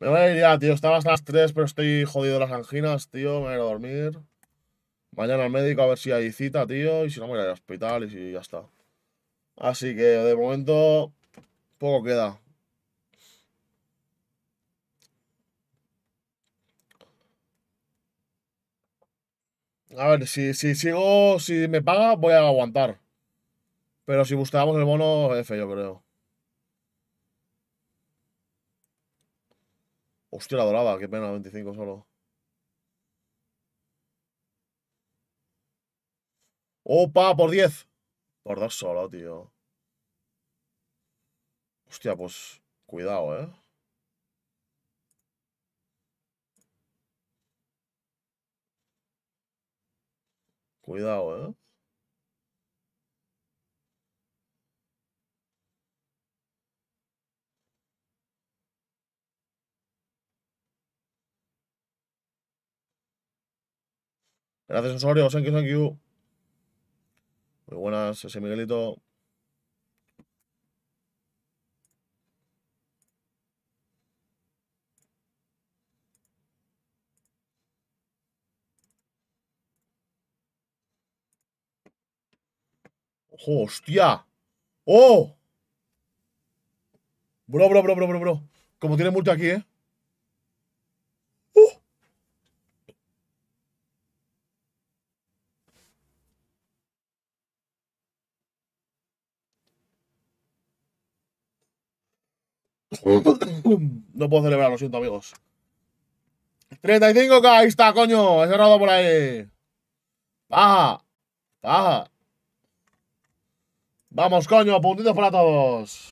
Me voy a ir ya, tío. Estabas las 3, pero estoy jodido las anginas, tío. Me voy a ir a dormir. Mañana al médico a ver si hay cita, tío. Y si no, me voy a ir al hospital y ya está. Así que de momento, poco queda. A ver, si, si sigo, si me paga, voy a aguantar. Pero si buscamos el bono, F, yo creo. Hostia, la dorada. qué pena, 25 solo. ¡Opa! Por 10. Por dos solo, tío. Hostia, pues. Cuidado, eh. Cuidado, eh. Gracias, Osorio, Thank you, thank you. Muy buenas, ese Miguelito. ¡Hostia! ¡Oh! Bro, bro, bro, bro, bro, bro. Como tiene multa aquí, ¿eh? no puedo celebrar, lo siento, amigos. 35k, ahí está, coño. He cerrado por ahí. Baja. Baja. Vamos, coño, puntitos para todos.